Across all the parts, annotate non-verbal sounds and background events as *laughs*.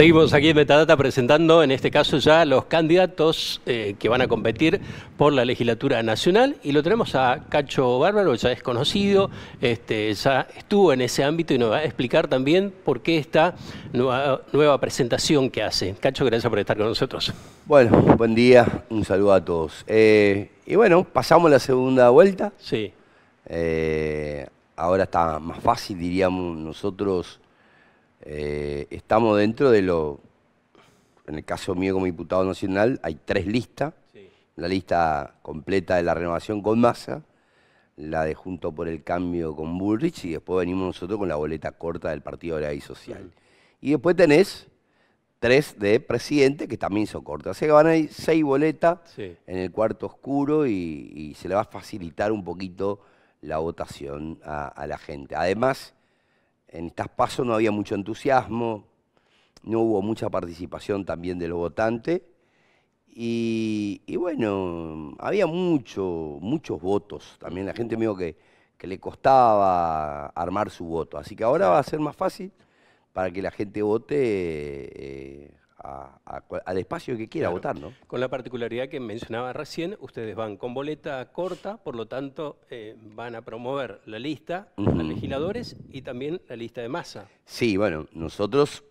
Seguimos aquí en Metadata presentando, en este caso ya, los candidatos eh, que van a competir por la legislatura nacional y lo tenemos a Cacho Bárbaro, ya es conocido, este, ya estuvo en ese ámbito y nos va a explicar también por qué esta nueva, presentación que hace. Cacho, gracias por estar con nosotros. Bueno, buen día, un saludo a todos. Eh, y bueno, pasamos la segunda vuelta. Sí. Eh, ahora está más fácil, diríamos nosotros eh, estamos dentro de lo, en el caso mío como diputado nacional, hay tres listas. La lista completa de la renovación con masa, la de Junto por el Cambio con Bullrich y después venimos nosotros con la boleta corta del Partido de la ley Social. Y después tenés tres de presidente que también son cortas. sea que van a ir seis boletas en el cuarto oscuro y, se le va a facilitar un poquito la votación a, a la gente. Además, en estas pasos no había mucho entusiasmo, no hubo mucha participación también de los votantes. Y, bueno, había mucho, muchos votos. También la gente me que, que le costaba armar su voto. Así que ahora va a ser más fácil para que la gente vote eh, al espacio que quiera votar, ¿no? Con la particularidad que mencionaba recién, ustedes van con boleta corta, por lo tanto eh, van a promover la lista de legisladores y también la lista de masa. Sí, bueno, nosotros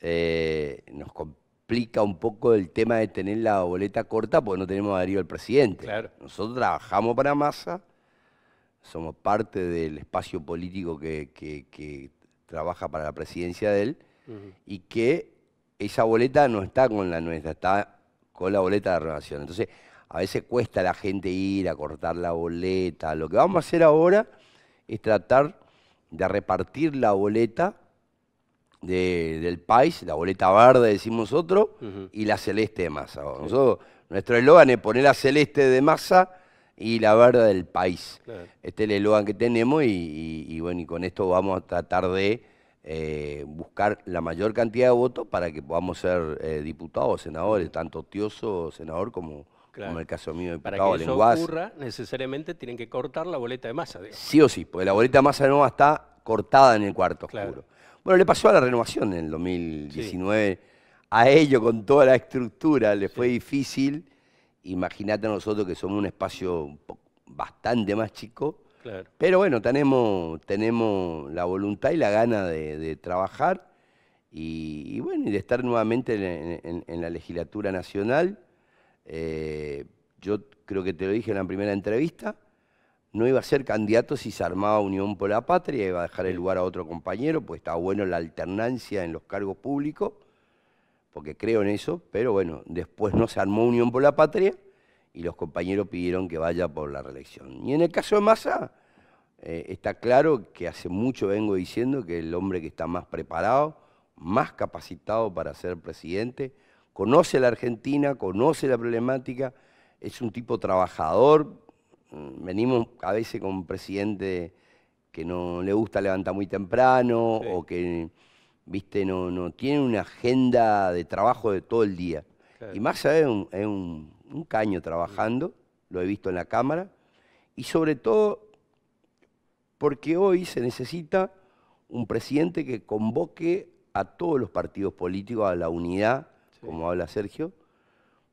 eh, nos complica un poco el tema de tener la boleta corta porque no tenemos Darío el presidente. Nosotros trabajamos para masa, somos parte del espacio político que, trabaja para la presidencia de él y que esa boleta no está con la nuestra, está con la boleta de renovación. Entonces, a veces cuesta a la gente ir a cortar la boleta. Lo que vamos a hacer ahora es tratar de repartir la boleta del país, la boleta verde decimos nosotros, y la celeste de masa. nuestro eslogan es poner la celeste de masa y la verde del país. Este es el eslogan que tenemos y, bueno, y con esto vamos a tratar de eh, buscar la mayor cantidad de votos para que podamos ser eh, diputados diputados, senadores, tanto Tioso, senador, como, el caso mío, diputado Para que eso ocurra, necesariamente tienen que cortar la boleta de masa. Sí o sí, porque la boleta de masa nueva está cortada en el cuarto oscuro. Bueno, le pasó a la renovación en el 2019. A ello, con toda la estructura, le fue difícil. Imagínate a nosotros que somos un espacio bastante más chico pero bueno, tenemos, tenemos la voluntad y la gana de, trabajar y, bueno, y de estar nuevamente en, la legislatura nacional. Eh, yo creo que te lo dije en la primera entrevista, no iba a ser candidato si se armaba Unión por la Patria, iba a dejar el lugar a otro compañero, pues estaba bueno la alternancia en los cargos públicos, porque creo en eso, pero bueno, después no se armó Unión por la Patria y los compañeros pidieron que vaya por la reelección. Y en el caso de Massa, eh, está claro que hace mucho vengo diciendo que el hombre que está más preparado, más capacitado para ser presidente, conoce la Argentina, conoce la problemática, es un tipo trabajador. Mm, venimos a veces con un presidente que no le gusta levantar muy temprano o que viste no, no tiene una agenda de trabajo de todo el día. Y Massa es un un caño trabajando, lo he visto en la cámara, y sobre todo porque hoy se necesita un presidente que convoque a todos los partidos políticos a la unidad, como habla Sergio,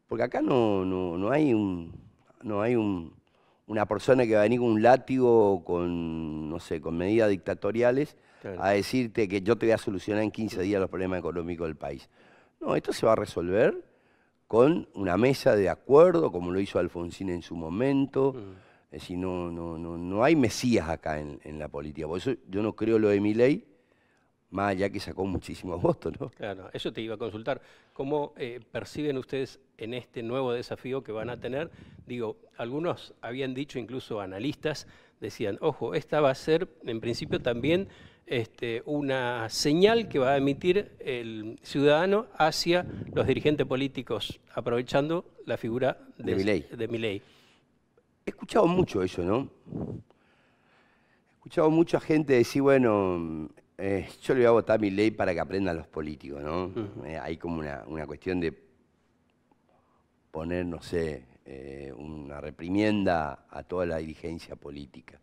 porque acá no, hay, un, no hay una persona que va a venir con un látigo con, no sé, con medidas dictatoriales a decirte que yo te voy a solucionar en 15 días los problemas económicos del país. No, esto se va a resolver con una mesa de acuerdo, como lo hizo Alfonsín en su momento. si mm. Es decir, no, no, no, hay mesías acá en, la política. Por eso yo no creo lo de mi ley, más allá que sacó muchísimos *laughs* votos, ¿no? Claro, eso te iba a consultar. ¿Cómo eh, perciben ustedes en este nuevo desafío que van a tener? Digo, algunos habían dicho, incluso analistas, decían, ojo, esta va a ser en principio también este, una señal que va a emitir el ciudadano hacia los dirigentes políticos, aprovechando la figura de, mi ley He escuchado mucho eso, ¿no? He escuchado mucha gente decir, bueno, eh, yo le voy a votar mi ley para que aprendan los políticos, ¿no? Eh, hay como una, cuestión de poner, no sé, eh, una reprimienda a toda la dirigencia política.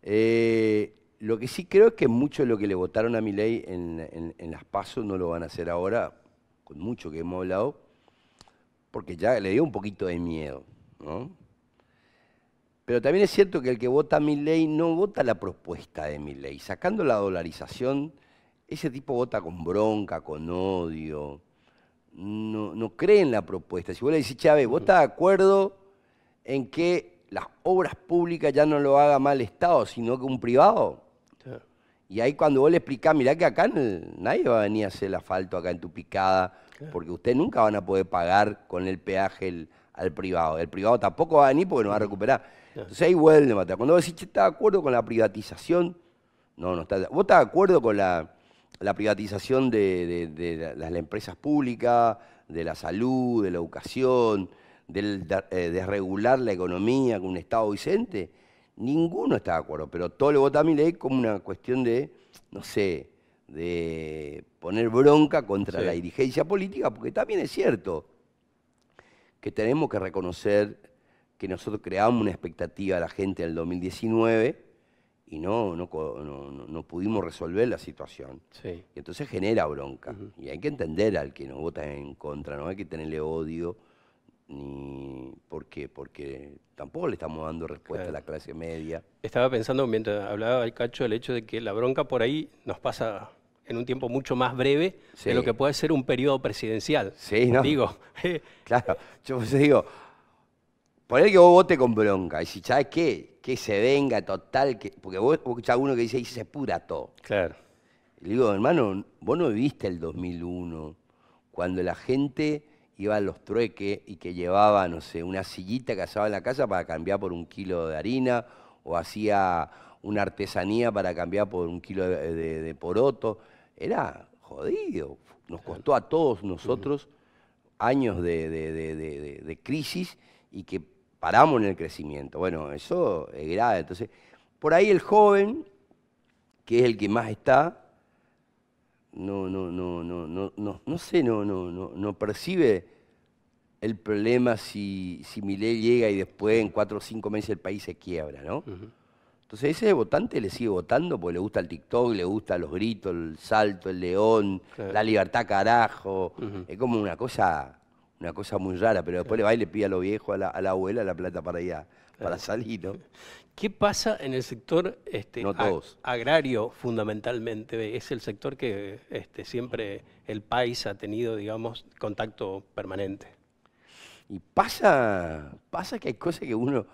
Eh, lo que sí creo es que mucho de lo que le votaron a mi ley en, las pasos no lo van a hacer ahora, con mucho que hemos hablado, porque ya le dio un poquito de miedo. ¿no? Pero también es cierto que el que vota a mi ley no vota la propuesta de mi ley. Sacando la dolarización, ese tipo vota con bronca, con odio. No, cree en la propuesta. Si vos le decís, Chávez, vota de acuerdo en que las obras públicas ya no lo haga mal Estado, sino que un privado, y ahí cuando vos le explicás, mirá que acá nadie va a venir a hacer el asfalto acá en tu picada, porque ustedes nunca van a poder pagar con el peaje al privado. El privado tampoco va a venir porque no va a recuperar. Entonces ahí vuelve a Cuando vos decís, ¿estás de acuerdo con la privatización? No, no está. ¿Vos estás de acuerdo con la, privatización de, las empresas públicas, de la salud, de la educación, del, eh, de, regular la economía con un Estado vicente? ninguno está de acuerdo, pero todo lo vota a mi ley como una cuestión de, no sé, de poner bronca contra la dirigencia política, porque también es cierto que tenemos que reconocer que nosotros creamos una expectativa a la gente en el 2019 y no, pudimos resolver la situación. Y entonces genera bronca. Y hay que entender al que nos vota en contra, no hay que tenerle odio ni por qué, porque tampoco le estamos dando respuesta a la clase media. Estaba pensando mientras hablaba el cacho el hecho de que la bronca por ahí nos pasa en un tiempo mucho más breve de lo que puede ser un periodo presidencial. Sí, ¿no? Digo. *laughs* *laughs* Eh, claro, yo pues digo, poner que vos vote con bronca, y si sabes qué, que se venga total, que, porque vos, escuchás a uno que dice, y se pura todo. Claro. Le digo, hermano, vos no viste el 2001, cuando la gente iba a los trueques y que llevaba, no sé, una sillita que asaba en la casa para cambiar por un kilo de harina, o hacía una artesanía para cambiar por un kilo de, poroto. Era jodido. Nos costó a todos nosotros años de crisis y que paramos en el crecimiento. Bueno, eso es grave. Entonces, por ahí el joven, que es el que más está, no, no, no, no, no, no, no sé, no, no, no, no percibe el problema si, si llega y después en cuatro o cinco meses el país se quiebra, ¿no? Entonces ese votante le sigue votando porque le gusta el TikTok, le gusta los gritos, el salto, el león, la libertad carajo. Es como una cosa, una cosa muy rara, pero después le va y le pide a lo viejo, a la, a la abuela, la plata para allá para *laughs* salir, ¿no? ¿Qué pasa en el sector este, agrario fundamentalmente? Es el sector que este, siempre el país ha tenido, digamos, contacto permanente. Y pasa, pasa que hay cosas que uno,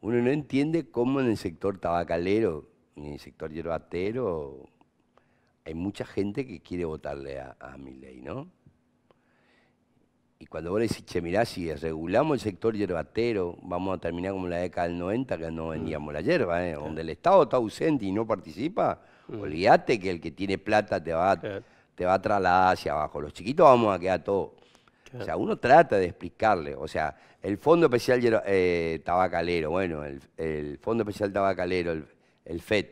uno no entiende cómo en el sector tabacalero, en el sector hierbatero, hay mucha gente que quiere votarle a, a mi ley, ¿no? Y cuando vos decís, mirá, si regulamos el sector yerbatero, vamos a terminar como la década del 90, que no vendíamos mm. la hierba, ¿eh? donde el Estado está ausente y no participa, mm. olvídate que el que tiene plata te va, te va a trasladar hacia abajo. Los chiquitos vamos a quedar todos. O sea, uno trata de explicarle. O sea, el Fondo Especial eh, Tabacalero, bueno, el, Fondo Especial Tabacalero, el, el FED,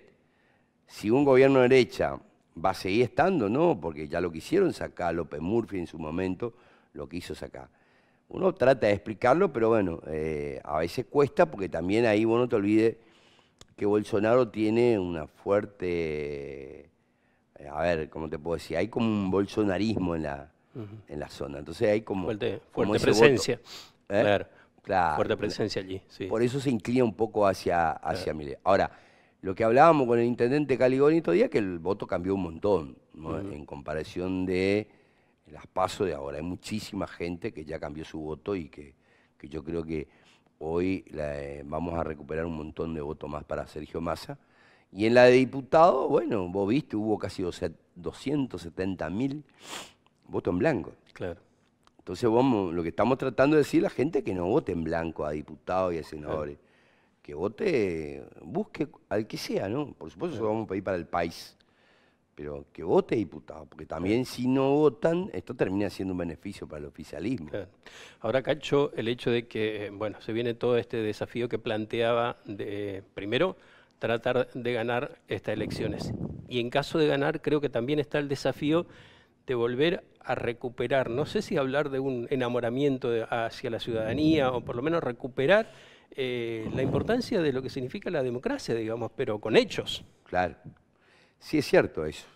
si un gobierno derecha va a seguir estando, no, porque ya lo quisieron sacar López Murphy en su momento lo que hizo acá. Uno trata de explicarlo, pero bueno, eh, a veces cuesta porque también ahí vos no te olvides que Bolsonaro tiene una fuerte... Eh, a ver, ¿cómo te puedo decir? Hay como un bolsonarismo en la, en la zona. Entonces hay como... Fuerte, fuerte presencia. ¿Eh? Fuerte presencia allí, Por eso se inclina un poco hacia, hacia Ahora, lo que hablábamos con el intendente Caligoni día que el voto cambió un montón, en comparación de las PASO de ahora. Hay muchísima gente que ya cambió su voto y que, yo creo que hoy eh, vamos a recuperar un montón de votos más para Sergio Massa. Y en la de diputado, bueno, vos viste, hubo casi 270 mil votos en blanco. Claro. Entonces, vamos, lo que estamos tratando de decir a la gente que no vote en blanco a diputados y a senadores. Que vote, busque al que sea, ¿no? Por supuesto, eso lo vamos a pedir para el país pero que vote diputado, porque también si no votan, esto termina siendo un beneficio para el oficialismo. Ahora, Cacho, el hecho de que, eh, bueno, se viene todo este desafío que planteaba de, primero, tratar de ganar estas elecciones. Y en caso de ganar, creo que también está el desafío de volver a recuperar, no sé si hablar de un enamoramiento hacia la ciudadanía, o por lo menos recuperar eh, la importancia de lo que significa la democracia, digamos, pero con hechos. Claro, Sí, es cierto eso.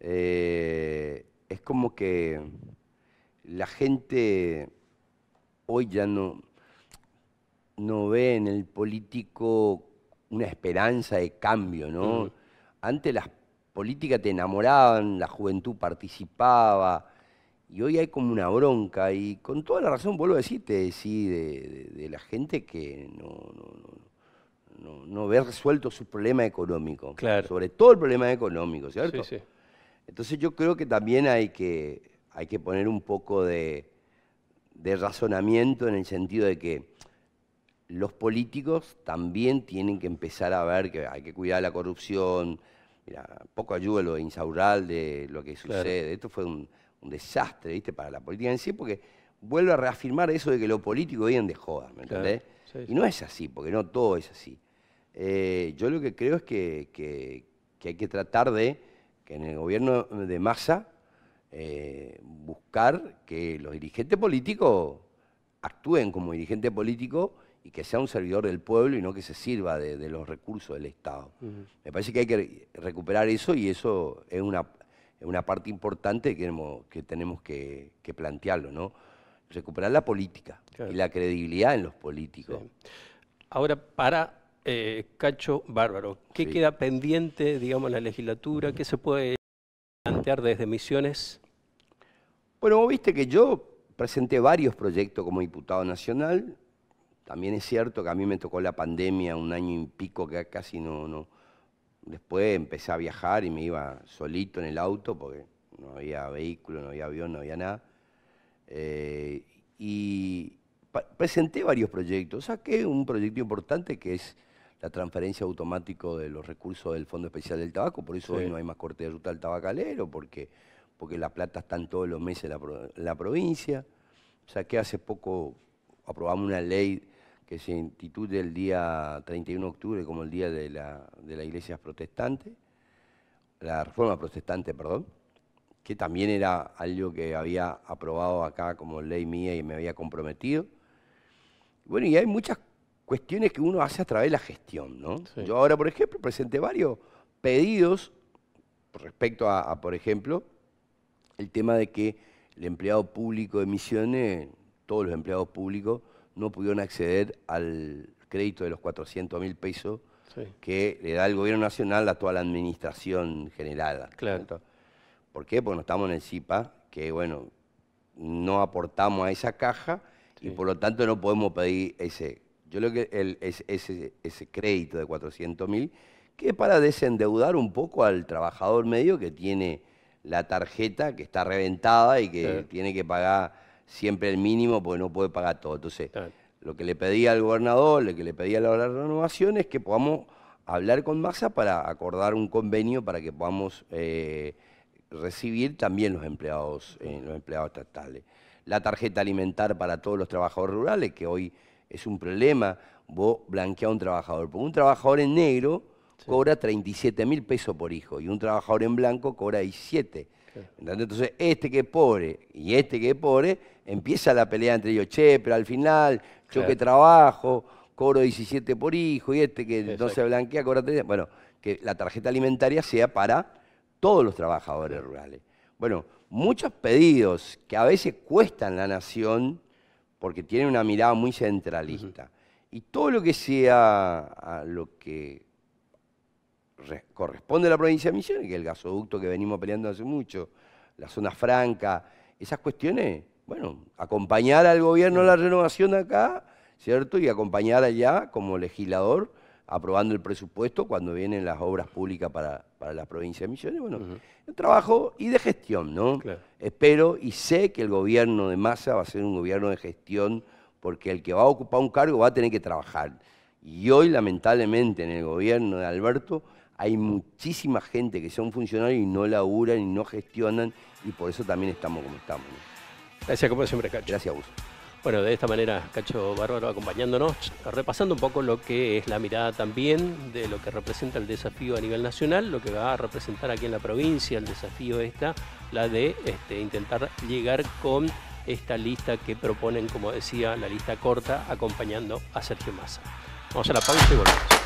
Eh, es como que la gente hoy ya no, no ve en el político una esperanza de cambio, ¿no? Antes las políticas te enamoraban, la juventud participaba, y hoy hay como una bronca, y con toda la razón, vuelvo a decirte, sí, de, de la gente que no no, no resuelto su problema económico. Sobre todo el problema económico, ¿cierto? Entonces yo creo que también hay que, hay que poner un poco de, razonamiento en el sentido de que los políticos también tienen que empezar a ver que hay que cuidar la corrupción. Mira, poco ayuda lo de lo que sucede. Esto fue un, desastre, Para la política en sí, porque vuelve a reafirmar eso de que lo político viene de joda, ¿me entendés? Y no es así, porque no todo es así. Eh, yo lo que creo es que, hay que tratar de, que en el gobierno de masa, eh, buscar que los dirigentes políticos actúen como dirigentes políticos y que sea un servidor del pueblo y no que se sirva de, los recursos del Estado. Me parece que hay que recuperar eso y eso es una, parte importante que tenemos que, plantearlo, ¿no? Recuperar la política y la credibilidad en los políticos. Ahora, para eh, cacho Bárbaro. ¿Qué queda pendiente, digamos, en la legislatura? ¿Qué se puede plantear desde Misiones? Bueno, viste que yo presenté varios proyectos como diputado nacional. También es cierto que a mí me tocó la pandemia, un año y pico que casi no, no. Después empecé a viajar y me iba solito en el auto porque no había vehículo, no había avión, no había nada. Eh, y presenté varios proyectos. Saqué un proyecto importante que es la transferencia automática de los recursos del Fondo Especial del Tabaco, por eso hoy no hay más corte de ruta al tabacalero, porque, porque la plata está todos los meses en la, la provincia. O sea que hace poco aprobamos una ley que se instituye el día 31 de octubre como el Día de la, de la Iglesia Protestante, la Reforma Protestante, perdón, que también era algo que había aprobado acá como ley mía y me había comprometido. Bueno, y hay muchas cuestiones que uno hace a través de la gestión, ¿no? Yo ahora, por ejemplo, presenté varios pedidos respecto a, por ejemplo, el tema de que el empleado público de Misiones, todos los empleados públicos, no pudieron acceder al crédito de los 400 mil pesos que le da el gobierno nacional a toda la administración general. Claro. ¿Por qué? Porque no estamos en el CIPA, que bueno, no aportamos a esa caja y por lo tanto no podemos pedir ese yo creo que el, ese, crédito de 400.000 que es para desendeudar un poco al trabajador medio que tiene la tarjeta que está reventada y que tiene que pagar siempre el mínimo porque no puede pagar todo. Entonces, lo que le pedía al gobernador, lo que le pedía a la renovación es que podamos hablar con Massa para acordar un convenio para que podamos eh, recibir también los empleados, eh, los empleados estatales. La tarjeta alimentar para todos los trabajadores rurales, que hoy es un problema vos blanquear a un trabajador. Porque un trabajador en negro cobra 37 mil pesos por hijo y un trabajador en blanco cobra 17. Entonces, este que es pobre y este que es pobre, empieza la pelea entre ellos. Che, pero al final, yo que trabajo, cobro 17 por hijo y este que no se blanquea cobra Bueno, que la tarjeta alimentaria sea para todos los trabajadores rurales. Bueno, muchos pedidos que a veces cuestan la nación porque tiene una mirada muy centralista. Y todo lo que sea a lo que corresponde a la provincia de Misiones, que es el gasoducto que venimos peleando hace mucho, la zona franca, esas cuestiones, bueno, acompañar al gobierno en la renovación acá, ¿cierto? Y acompañar allá como legislador aprobando el presupuesto cuando vienen las obras públicas para, para la provincia de millones, Bueno, trabajo y de gestión, ¿no? Espero y sé que el gobierno de Massa va a ser un gobierno de gestión porque el que va a ocupar un cargo va a tener que trabajar. Y hoy, lamentablemente, en el gobierno de Alberto hay muchísima gente que son funcionarios y no laburan y no gestionan y por eso también estamos como estamos. Gracias, como siempre, Cacho. Gracias a vos. Bueno, de esta manera, Cacho Bárbaro acompañándonos, repasando un poco lo que es la mirada también de lo que representa el desafío a nivel nacional, lo que va a representar aquí en la provincia, el desafío esta, la de este, intentar llegar con esta lista que proponen, como decía, la lista corta, acompañando a Sergio Massa. Vamos a la pausa y volvemos.